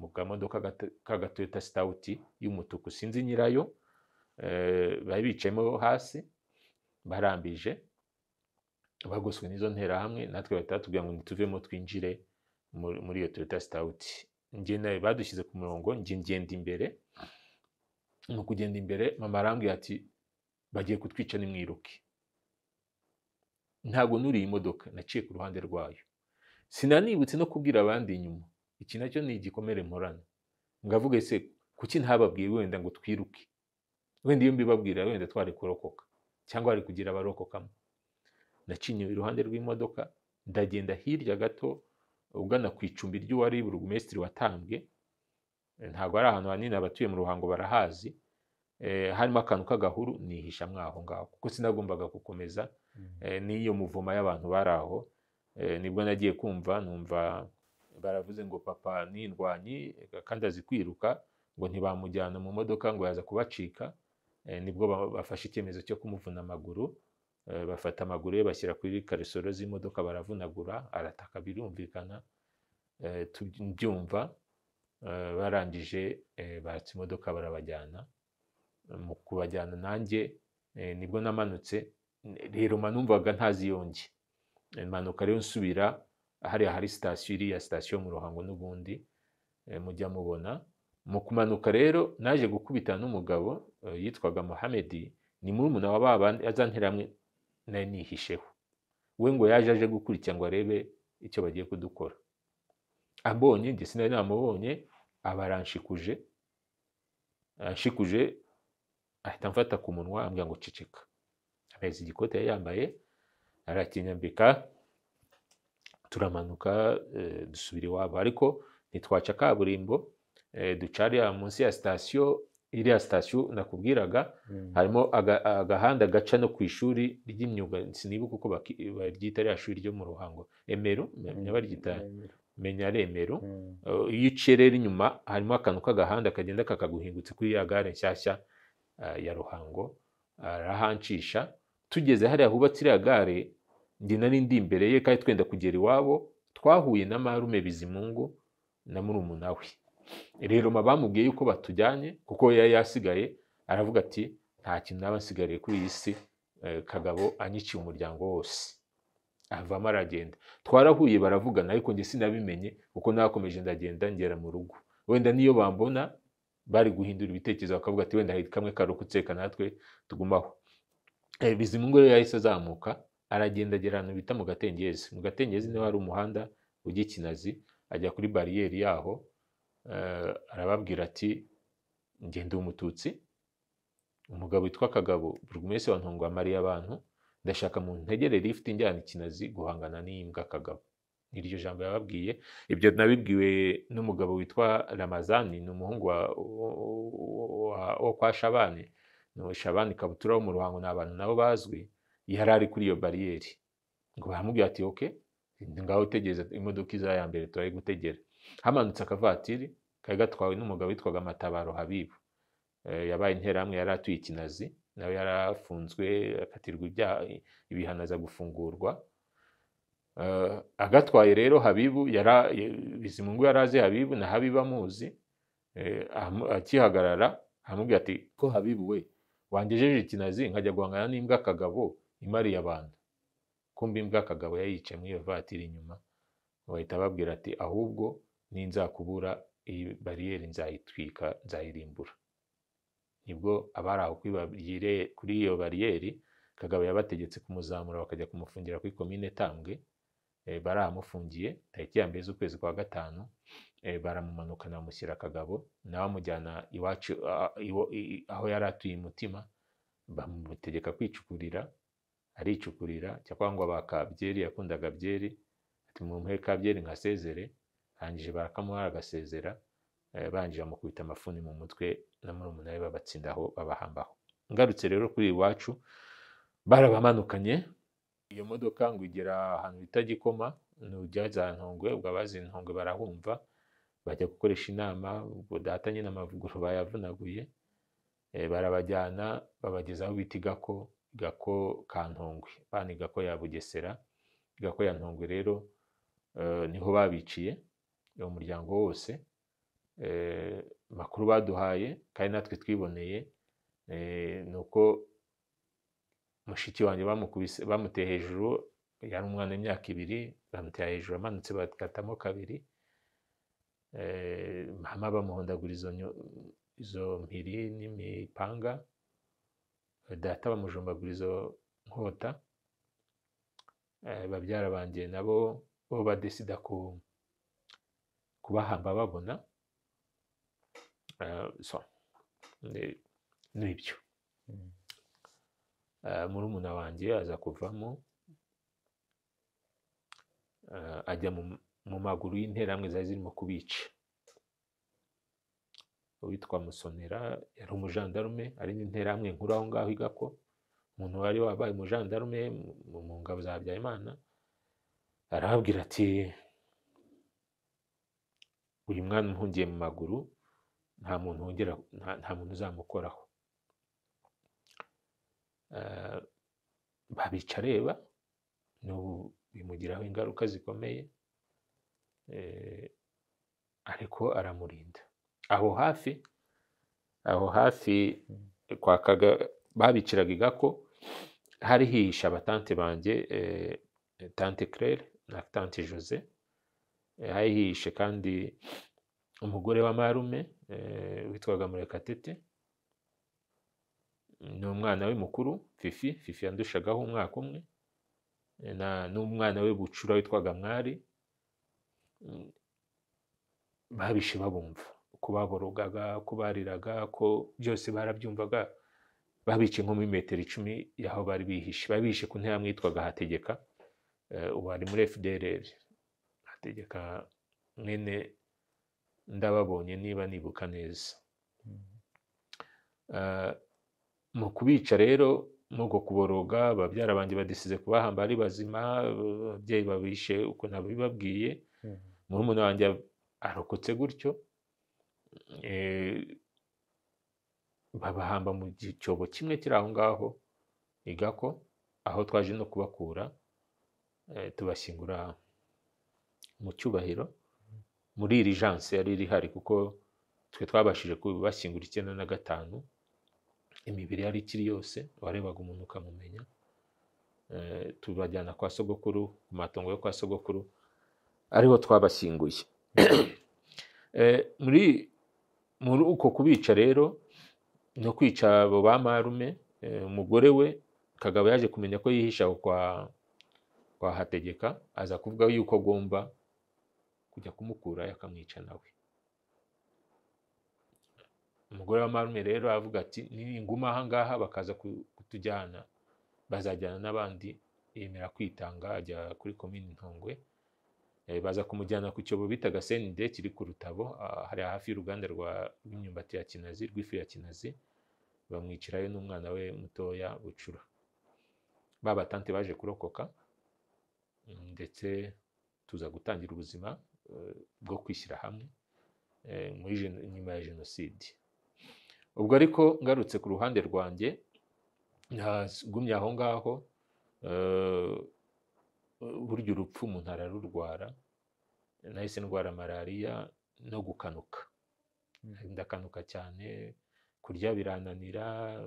mu kamodoka k'agatoyota sitawuti y'umutuku sinzi nyirayo eh, bari bicayemo hasi barambije bagoswe n'izo nterahamwe natwe bahita batubwira ngo ntituvemo twinjire muri iyo toyota sitawuti njye nawe badushyize ku murongo njye ngenda imbere ni ukugenda imbere mama arambwira ati bagiye kutwica nimwiruke ntabwo nuriye imodoka naciye ku ruhande rwayo sinanibutse no kubwira abandi inyuma iki nacyo ni igikomere mporana ngavuga ese kuki ntababwire wenda ngo twiruke wenda iyo mbibabwira wenda twari kurokoka cyangwa hari kugira abarokokamo nacinye iruhande rw'imodoka ndagenda hirya gato ugana ku icumbi ry'uwari burugumesitiri watambwe eh, ntabwo ari ahantu hanini abatuye mu ruhango barahazi eh, harimo akantu k'agahuru nihisha mwaho ngaho kuko sinagombaga gukomeza mm. eh, n'iyo muvuma y'abantu bari aho nibwo nagiye kumva numva baravuze ngo papa n'indwanyi kandi azi kwiruka ngo ntibamujyana mu modoka ngo yaza kubacika nibwo bafashe icyemezo cyo kumuvuna amaguru Eh, bafata amaguru ye bashyira kuri karisoro z'imodoka baravunagura arataka birumvikana byumva eh, eh, barangije batse imodoka barabajyana mu kubajyana nanjye nibwo namanutse rero manumvaga ntaziyonge impanuka rero nsubira hariya hari sitasiyo iriya sitasiyo mu ruhango n'ubundi mujya mubona mu kumanuka rero naje gukubita n'umugabo yitwaga muhamedi ni murumuna wa babandi azanteramwe nari nihisheho we ngo yaje aje gukurikira ngo arebe icyo bagiye kudukora abonye njye sinari namubonye aba aranshikuje aranshikuje ahita amfata ku munwa ambwira ngo ceceka amezi igikote yari yambaye arakinyambika turamanuka eh, dusubira iwabo ariko ntitwaca kaburimbo eh, duca munsi ya sitasiyo iriya sitasiyo nakubwiraga hmm. harimo agahanda gaca no ku ishuri ry'imyuga sinibuka kuko baryita rya shuri ryo mu ruhango emero hmm. nyabaryita menya remero hmm. uh, iyo uciye inyuma harimo akantu k'agahanda kagenda kakaguhingutse kuri ya gare nshyashya uh, ya ruhango arahancisha tugeze hariya hubatse iriya gare ndi nari ndi imbere ye kandi twenda kugera iwabo twahuye na marume bizimungu na murumuna we rero bamubwiye yuko batujyanye kuko yari yasigaye aravuga ati nta kintu naba nsigariye kuri iyi si eh, kagabo anyiciye umuryango wose avamo aragenda twarahuye baravugana ariko njye sinabimenye kuko nakomeje ndagenda ngera mu rugo wenda niyo bambona bari guhindura ibitekerezo bakavuga ati wenda hari kamwe karokotse natwe tugumaho eh, bizimungu rero yahise azamuka aragenda agera ahantu bita mu gatengezi mu gatengezi niho hari umuhanda ujya ikinazi ajya kuri bariyeri yaho Eh, arababwira ati ngende umututsi umugabo witwa kagabo burugumesi wa ntungwamariye abantu ndashaka mu ntegere lift njyana ikinazi guhangana n'imbwa kagabo iryo jambo yababwiye ibyo nabibwiwe n'umugabo witwa ramazani ni umuhungu wo kwa shabani shabani kabutura wo mu ruhango ni abantu nabo bazwi yari ari kuri iyo bariyeri ngo baramubwira ati oke ngaho utegereza imodoka iza ya mbere turayigutegera hamanutse akavatiri kari gatwawe n'umugabo witwaga matabaro habibu eh, yabaye interahamwe yari atuye ikinazi nawe yari afunzwe akatirwa ibihano aza gufungurwa eh, agatwaye rero habibu bizimungu yari azi habibu na habibu amuzi eh, akihagarara aramubwira ati ko habibu we wangejeje ikinazi nkajya guhangana n'imbwa akagabo imariye abantu kumbi imbwa akagabo yayicaye muri iyo vatiri inyuma bahita babwira ati ahubwo ninzakubura iyi bariyeri nzayitwika nzayirimbura nibwo abari aho kuri iyo bariyeri kagabo yabategetse kumuzamura bakajya kumufungira kuri komine tambwe eh, barahamufungiye tariki ya mbere z'ukwezi kwa gatanu eh, baramumanukana bamushyira akagabo nawe amujyana iwacu aho yari atuye umutima bamutegeka kwicukurira aricukurira cyangwa ngo abaka byeri yakundaga byeri ati mumuhe ka byeri nka sezere arangije barakamura agasezera eh, barangije amukubita amafuni mu mutwe na murumuna we babatsindaho babahambaho ngarutse rero kuri iwacu barabamanukanye iyo modoka ngo igera ahantu bita gikoma nujya za ntongwe ubwo abazi intongwe barahumva bajya gukoresha inama ubwo data nyine amavuguru bayavunaguye eh, barabajyana babageza aho bita igako igako ka ntongwe bana igako ya bugesera igako ya ntongwe rero eh, niho babiciye uwo muryango wose eh, makuru baduhaye kandi natwe twiboneye eh, ni uko mushiki wanjye bamukubise bamuteye hejuru yari umwana w'imyaka ibiri bamuteye hejuru amanutse bakatamo kabiri mama eh, bamuhondagura izo mpiri n'imipanga data bamujombagura izo nkota babyara banjye nabo bo badesida ku kubahamba babona eh, n'ibyo mm. eh, murumuna wanjye aza kuvamo eh, ajya mu maguru y’interamwe zari zirimo kubica uwitwa musonera yari umujandarume ari n'interahamwe nkuru aho ngaho igako umuntu wari wabaye umujandarume mu ngabo za habyarimana arababwira ati uyu mwana umuhungiye mu maguru nta muntu wongera nta muntu uzamukoraho eh, babica areba n'ubu bimugiraho ingaruka zikomeye eh, ariko aramurinda aho hafi aho hafi kwakaga babiciraga igako hari hihisha abatante banjye eh, tante claire na tante jose hayihishe eh, kandi umugore wa marume eh, witwaga murekatete ni umwana we mukuru fifi fifi yandushagaho umwaka umwe eh, n'umwana we bucura witwaga mwari babishe babumva ko baborogaga ko bariraga ko byose barabyumvaga babice nko muri metero icumi y'aho bari bihishe babihishe ku ntera mwitwaga hategeka ubu ari muri fdrr tegeka mwene ndababonye niba nibuka neza eh, mu kubica rero nubwo kuboroga babyara banjye badisize kubahamba ari bazima ababyeyi babishe uko nabibabwiye hmm. murumuna wanjye arokotse gutyo eh, babahamba mu cyobo kimwe kiri aho ngaho igako aho twaje no kubakura eh, tubashyingura mu cyubahiro muri irijanse yari irihari kuko twe twabashije kubashyingura icyenda na gatanu imibiri yari ikiri yose warebaga umuntu ukamumenya eh, tubajyana kwa sogokuru ku matongo yo kwa sogokuru ariho twabashyinguye eh, muri muri uko kubica rero no kwica abo ba marume eh, umugore we kagabo yaje kumenya ko yihisha kwa hategeka aza kuvuga yuko agomba kujya kumukurayo akamwica nawe umugore wa marume rero aravuga ati ninguma aha bakaza kutujyana bazajyana n'abandi yemera kwitanga ajya kuri komini ntongwe eh, baza kumujyana ku cyobo bitaga senide kiri ku rutabo ah, hari hafi y'uruganda rw'imyumbati ya kinazi rw'ifu ya kinazi bamwicirayo n'umwana we mutoya bucura ba batante baje kurokoka mm, ndetse tuza gutangira ubuzima bwo kwishyira hamwe eh, nyuma ya jenoside ubwo ariko ngarutse ku ruhande rwanjye ntagumye aho ngaho eh, burya urupfu umuntu ararurwara nahise ndwara malariya no gukanuka hmm. ndakanuka cyane kurya birananira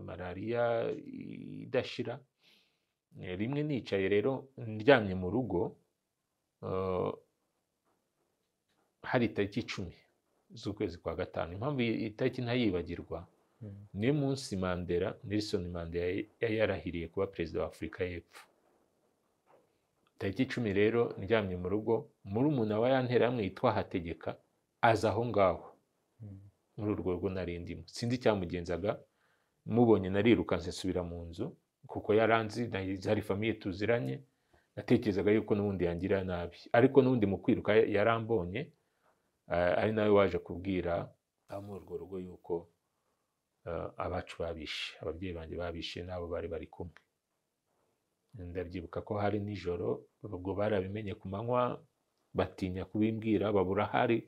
malariya idashira eh, rimwe nicaye rero ndyamye mu rugo hari itariki icumi z'ukwezi kwa gatanu impamvu iyi tariki ntayibagirwa hmm. niyo munsi mandela nelson mandela yari yarahiriye kuba perezida wa afurika y'epfo tariki icumi rero ndyamye mu rugo murumuna umuntu wa yanterahamwe yitwa hategeka aza aho ngaho hmm. muri urwo rugo nari ndimo sinzi icyamugenzaga mubonye nariruka nsubira mu nzu kuko yaranzi hari famiye tuziranye natekerezaga yuko n'ubundi yangira nabi ariko n'ubundi mu kwiruka yarambonye Eh, ari nawe waje kubwira abo ah, muri urwo rugo yuko eh, abacu babishe ababyeyi banjye babishe n'abo bari bari kumwe ndabyibuka ko hari nijoro ubwo barabimenye ku manywa batinya kubimbwira babura ahari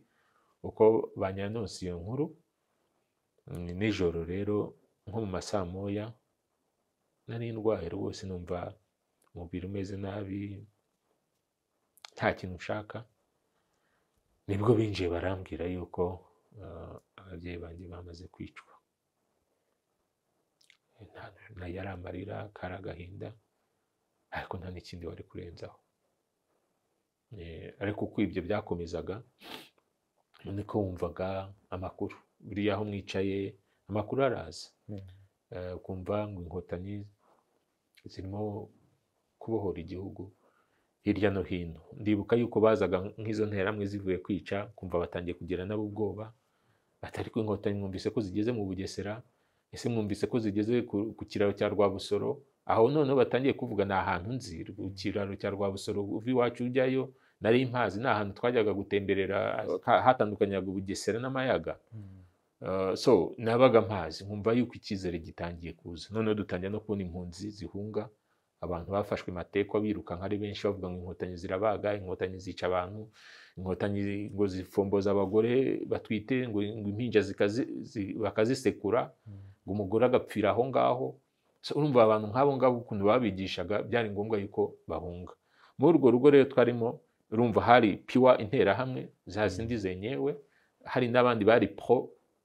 uko banyanonse iyo nkuru nijoro rero nko mu masaa moya nari ndwaye rwose numva umubiri umeze nabi nta kintu ushaka nibwo binjiye barambwira yuko eh, ababyeyi banjye bamaze kwicwa yari amarira kari agahinda ariko nta n'ikindi wari kurenzaho eh, ariko uko ibyo byakomezaga niko wumvaga amakuru buriya aho mwicaye amakuru araza hmm. eh, ukumva ngo inkotanyi zirimo kubohora igihugu hirya no hino ndibuka yuko bazaga nk'izo nteramwe zivuye kwica kumva batangiye kugira nabo ubwoba atari ko inkota mwumvise ko zigeze mu bugesera ese mwumvise ko zigeze ku kiraro cya rwabusoro aho noneho batangiye kuvuga ni ahantu nzi ikiraro cya rwabusoro uva iwacu ujyayo nari impazi ni ahantu twajyaga gutemberera hatandukanyaga ubugesera n'amayaga hmm. uh, so nabaga mpazi nkumva yuko icyizere gitangiye kuza noneho dutangira no kubona impunzi zihunga abantu bafashwe matekwa birukanka ari benshi bavuga ngo inkotanyi zirabaga inkotanyi zica abantu inkotanyi ngo zifomboza abagore batwite ngo impinja bakazisekura ngo umugore agapfira aho ngaho urumva abantu nk'abo ngabo ukuntu babigishaga byari ngombwa yuko bahunga muri urwo rugo rero twarimo urumva hari piwa interahamwe za zindi mm. zenyewe hari n'abandi bari pro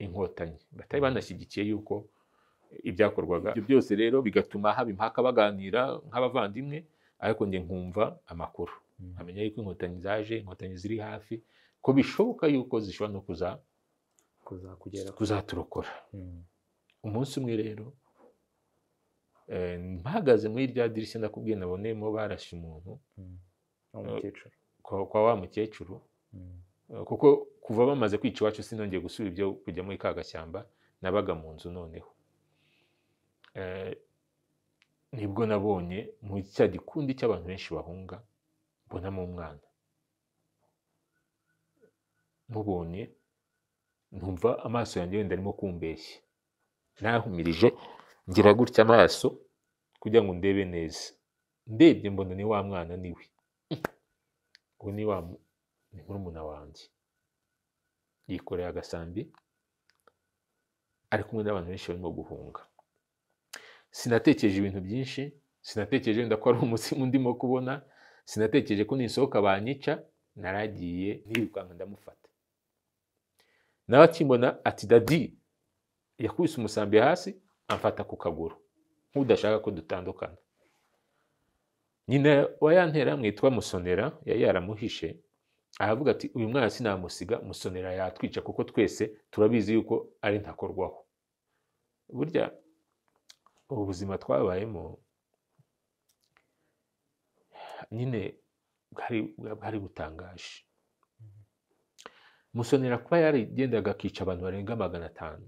inkotanyi batari mm. banashyigikiye yuko ibyakorwaga ibyo byose rero bigatuma haba impaka baganira nk'abavandimwe ariko njye nkumva amakuru mm. nkamenya yuko inkotanyi zaje inkotanyi ziri hafi ko bishoboka yuko zishobora no kuza kuzaturokora mm. umunsi umwe rero eh, mpagaze muri rya dirishya ndakubwiye naboneyemo barashe umuntu mm. eh, kwa wa mukecuru eh, kuko kuva bamaze kwica iwacu sinongeye gusubira ibyo kujya muri ka gashyamba nabaga mu nzu noneho Eh, nibwo nabonye mu cya gikundi cy'abantu benshi bahunga mbonamo umwana mubonye numva amaso yanjye wenda arimo kumbeshya nahumirije ngira gutya amaso kugira ngo ndebe neza ndebye mbona ni wa mwana niwe uwo ni wa ni murumuna wanjye yikoreye agasambi ari kumwe n'abantu benshi barimo guhunga Sinatekeje ibintu byinshi sinatekeje wenda ko ari umuzimu ndimo kubona sinatekeje ko nisohoka banyica naragiye ntirukanka ndamufata nawe akimubona ati dadi yakubise umusambi hasi amfata ku kaguru nk'udashaka ko dutandukana nyina wa ya ntera mwitwa musonera yari yaramuhishe aravuga ati uyu mwana sinamusiga musonera yatwica kuko twese turabizi yuko ari ntakorwaho burya ubu buzima twabayemo nyine bwari butangaje musonera kuba yaragendaga akica abantu barenga magana atanu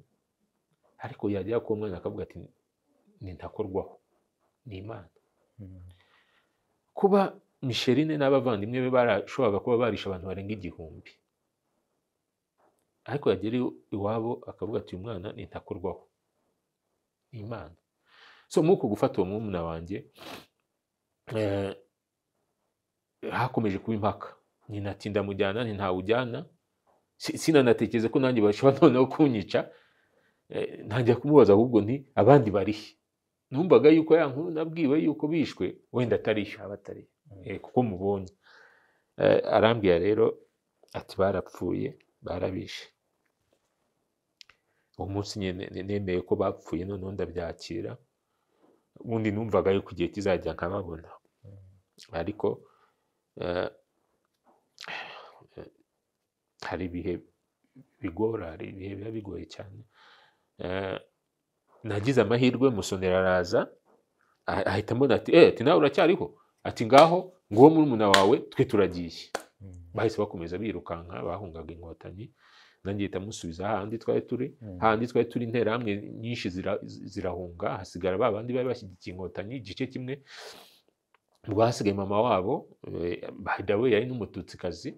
ariko yajya kuba umwana akavuga ati nintakorwaho ni imana kuba misherine n'abavandimwe be barashoboraga kuba barisha abantu barenga igihumbi ariko yagera iwabo akavuga ati uyu mwana nintakorwaho ni imana so muri uko gufata uwo murumuna wanjye eh, hakomeje kuba impaka nyina ati ndamujyana ntawe sinanatekereza ko nanjye bashobora noneho kunyica eh, ntangira kumubaza ahubwo nti abandi barihe numvaga yuko ya nabwiwe yuko bishwe wenda atariyo mm. eh, kuko mubonye arambwira rero ati barapfuye barabishe uwo munsi nemeye ko bapfuye noneho ndabyakira ubundi numvaga yuko igihe kizajya nkababona ariko eh, eh, hari ibihe bigora hari ibihe biba bigoye cyane eh, nagize amahirwe musonera araza ah, ahitamo mbona ati ati nawe uracyariho ati ngaho nguwo murumuna wawe twe turagiye hmm. bahise bakomeza birukanka bahungaga inkotanyi nanjye leta musubiza hahandi twari turi hmm. hahandi twari turi interahamwe nyinshi zirahunga hasigara ba bandi bari bashyigikiye inkotanyi igice kimwe mu basigaye mama wabo eh, bahadawe yari n'umututsikazi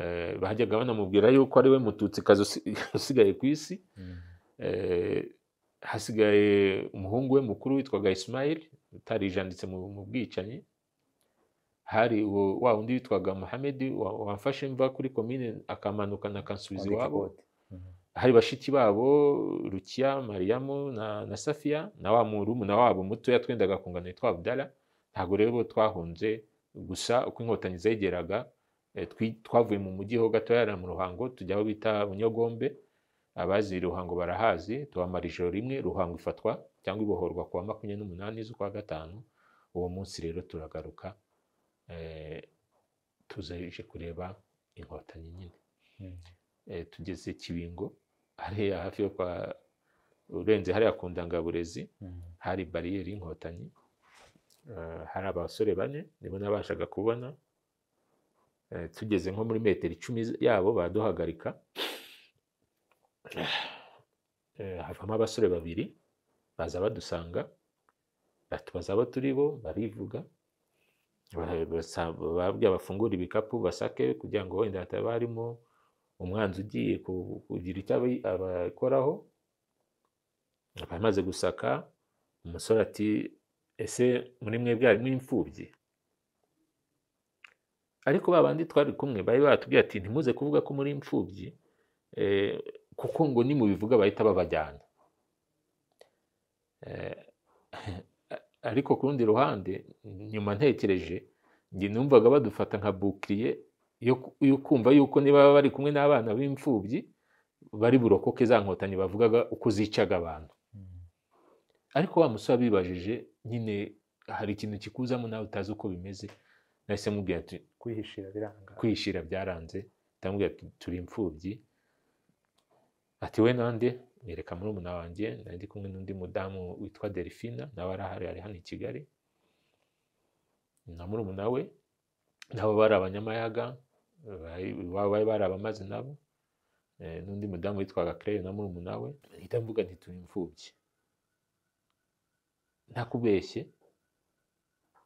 eh, bajyaga banamubwira yuko ari we mututsikazi usigaye ku isi hmm. eh, hasigaye umuhungu we mukuru witwaga Ismail utarijanditse mu bwicanyi hari wa undi witwaga muhamedi wamfashe mva kuri komine akamanuka na kansubiza iwabo mhm. hari bashiki babo rukiya mariyamu na safiya na wa na wabo mutoya twendaga kungana witwa abudara ntabwo rero twahunze gusa uko inkotanyi zegeraga eh, twavuye mu mujyi ho gatoya mu ruhango tujya aho bita bunyogombe abazi ruhango barahazi tubamara ijoro rimwe ruhango ifatwa cyangwa ibohorwa kuwa makumyabiri n'umunani z'ukwa gatanu uwo munsi rero turagaruka Eh, tuzaje kureba inkotanyi nyine hmm. eh, tugeze kibingo hariya hafi yo kwa urenze hariya ku ndangaburezi hmm. hari bariyeri y'inkotanyi eh, hari abasore bane nibo nabashaga kubona tugeze nko muri metero icumi yabo baduhagarika havamo abasore babiri baza badusanga batubaza abo turi bo barivuga barabwira bafungura ibikapu basake kugira ngo wenda hataba harimo umwanzi ugiye kugira icyo abakoraho bamaze gusaka umusore ati ese muri mwebwe harimo imfubyi ariko babandi twari kumwe bari batubwiye ati ntimuze kuvuga ko muri imfubyi eh, kuko ngo nimubivuga bahita babajyana eh, ariko ku rundi ruhande nyuma ntekereje njye numvaga badufata nka bukiriye yo kumva yuko niba bari kumwe n'abana b'imfubyi bari burokoke za nkotanyi bavugaga uko zicaga abantu mm. ariko wa musore abibajije nyine hari ikintu kikuzamo nawe utazi uko bimeze nahise mubwira ati kwihishira biranga kwihishira byaranze ndamubwira ati turi imfubyi ati we nande nyereka murumuna wanjye nari kumwe n'undi mudamu witwa delphine nawe arahari ari hano i kigali na murumuna we nabo bari abanyamayaga bari bari abamazi nabo eh, n'undi mudamu witwaga claire na murumuna we mpita mvuga nti imfubyi ntakubeshye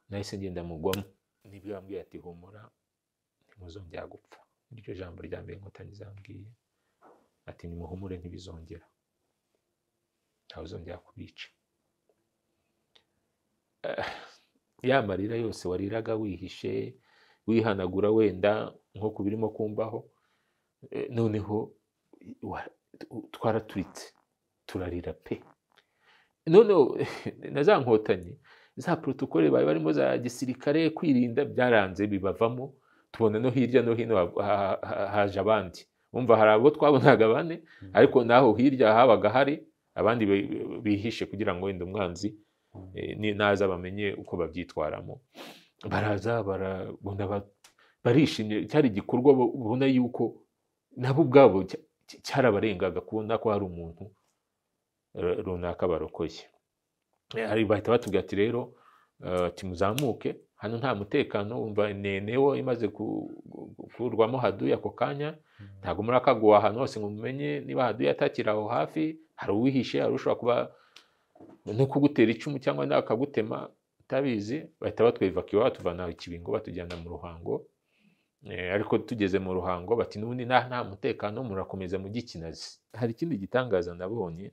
nahise ngenda mugwamo nibyo yambwiye ati humura ntimuzongera gupfa niryo jambo rya mbere inkotanyi zambwiye ati nimuhumure ntibizongera ntawuzongera kubica eh, ya marira yose wariraga wihishe wihanagura wenda ku birimo kumbaho eh, noneho twaraturitse turarira pe noneho na za nkotanyi za porotokole bari barimo za gisirikare kwirinda byaranze bibavamo tubona no hirya no hino haje abandi umva hari abo twabonaga bane mm. ariko naho hirya habaga hari abandi bihishe kugira ngo wenda umwanzi hmm. eh, naza bamenye uko babyitwaramo baraza barishimye cyari igikorwa ubona yuko nabo ubwabo cyarabarengaga kubona ko hari umuntu runaka barokoye bahita batubwira ati rero eh, muzamuke hano nta mutekano wumva nenewo imaze gukurwamo haduye ako kanya hmm. ntabwo muri aka guhaha hose ngo mumenye niba haduye atakiri aho hafi hari uwihishe hari ushobora kuba no kugutera icumu cyangwa nawe akagutema utabizi bahita batwevaka iwabo batuvana ikibingo batujyana mu ruhango eh, ariko tugeze mu ruhango bati n'ubundi nta mutekano murakomeza mu gikinazi hari ikindi gitangaza nabonye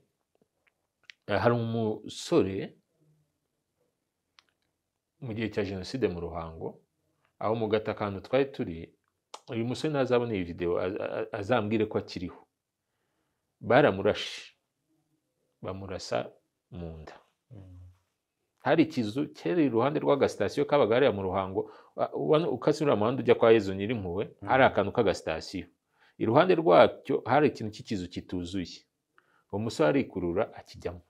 eh, hari umusore mu gihe cya jenoside mu ruhango aho mu gatakantu twari turi uyu musore ntazabona iyi videwo azambwire ko akiriho baramurashe bamurasa mu nda mm. hari ikizu kera iruhande rw'agasitasiyo kabagariya mu ruhango ukazura umuhanda ujya kwa yezu nyirimpuwe mm. hari akantu k'agasitasiyo iruhande rwacyo hari ikintu cy'ikizu kituzuye uwo musore arikurura akijyamo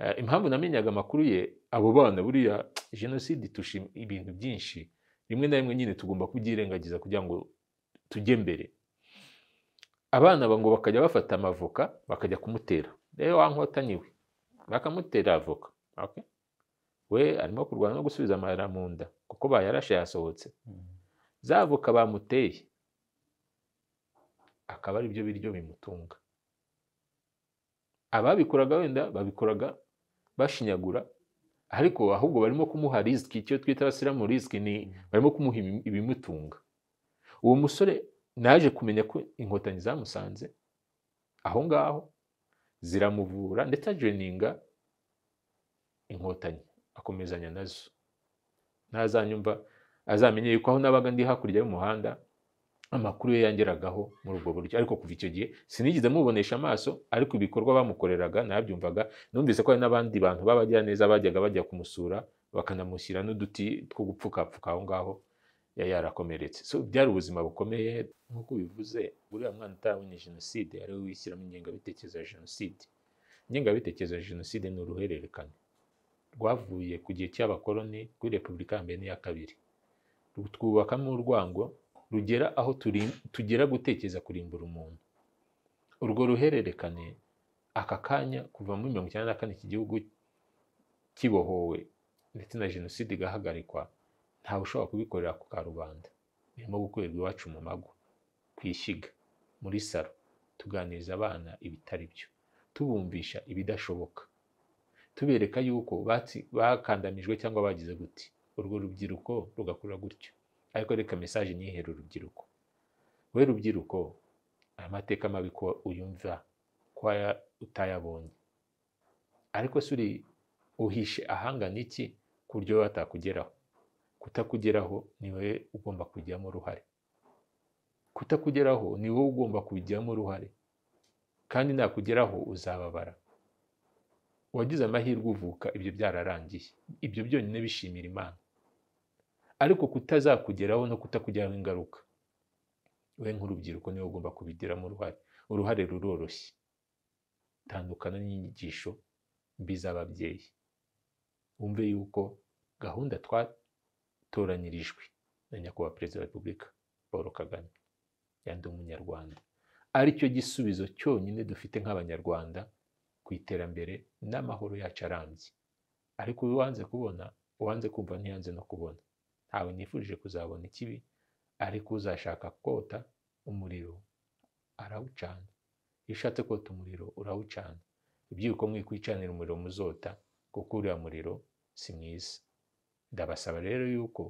eh, impamvu namenyaga amakuru ye abo bana buriya jenoside tushima ibintu byinshi rimwe na rimwe nyine tugomba kubyirengagiza kugira ngo tujye mbere abana ngo bakajya bafata amavoka bakajya kumutera rero wa we bakamutera avoka we arimo kurwana no gusubiza amara mu nda kuko bayarashe yasohotse mm. za avoka bamuteye akaba ari byo biryo bimutunga ababikoraga wenda babikoraga bashinyagura ariko ahubwo barimo kumuha risiki icyo twita abasiramu risiki ni mm. barimo kumuha ibimutunga uwo musore naje kumenya ko inkotanyi zamusanze aho ngaho ziramuvura ndetse ajeninga inkotanyi akomezanya nazo ntazanyumva azamenye yuko aho nabaga ndi hakurya y'umuhanda amakuru ye yangeragaho muri ubwo buryo ariko kuva icyo gihe sinigeze mubonesha amaso ariko ibikorwa bamukoreraga nabyumvaga numvise ko hari n'abandi bantu b'abagiraneza bajyaga bajya kumusura bakanamushyira n'uduti two gupfukapfuka aho ngaho yari yarakomeretse byari ubuzima bukomeye nk'uko bivuze uriya mwana utarabonye jenoside yari wishyiramo ingengabitekerezo ya jenoside ingengabitekerezo ya jenoside ni uruhererekane rwavuye ku gihe cy'abakoloni kuri repubulika ya mbere n'iya kabiri twubakamo urwango rugera aho tugera gutekereza kurimbura umuntu urwo ruhererekane aka kanya kuva muri mirongo icyenda na kane iki gihugu kibohowe ndetse na jenoside igahagarikwa ntawe ushobora kubikorera ku karubanda birimo gukorerwa iwacu mu mago ku ishyiga muri salo tuganiriza abana ibitari byo tubumvisha ibidashoboka tubereka yuko bakandanijwe cyangwa bagize guti urwo rubyiruko rugakura gutyo ariko reka mesaje nyihere urubyiruko we rubyiruko amateka mabi ko uyumva ko utayabonye ariko si uri uhishe ahangana iki ku buryo batakugeraho kutakugeraho ni wowe ugomba kujyamo uruhare kutakugeraho ni wowe ugomba kubijyamo uruhare kandi nakugeraho uzababara wagize amahirwe uvuka ibyo byararangiye ibyo byonyine bishimira imana ariko kutazakugeraho no kutakujyaho ingaruka we nk'urubyiruko niwe ugomba kubigiramo uruhare uruhare ruroroshye tandukana n'inyigisho mbi z'ababyeyi wumve yuko gahunda yatoranyirijwe na nyakubahwa perezida wa repubulika paul kagame yandi umunyarwanda aricyo gisubizo cyonyine dufite nk'abanyarwanda ku iterambere n'amahoro yacu arambye ariko uwanze kubona uwanze kumva ntiyanze no kubona ntawe nifurije kuzabona ikibi ariko uzashaka kota umuriro arawucana iyo ushatse kota umuriro urawucana ibyuko mwe kwicanira umuriro muzota kuko uriya muriro si mwiza ndabasaba rero yuko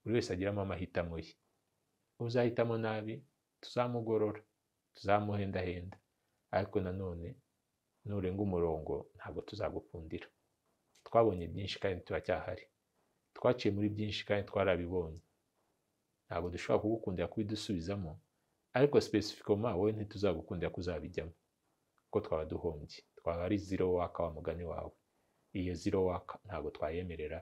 buri wese agiramo amahitamo ye uzahitamo nabi tuzamugorora tuzamuhendahenda ariko nanone nurenga umurongo ntabwo tuzagukundira twabonye byinshi kandi turacyahari twaciye muri byinshi kandi twarabibonye ntabwo dushobora kugukundira kubidusubizamo ariko specificoma wowe ntituzagukundira kuzabijyamo kuko twaba duhombye twaba ari zero waka wa mugani wawe iyo zero waka ntabwo twayemerera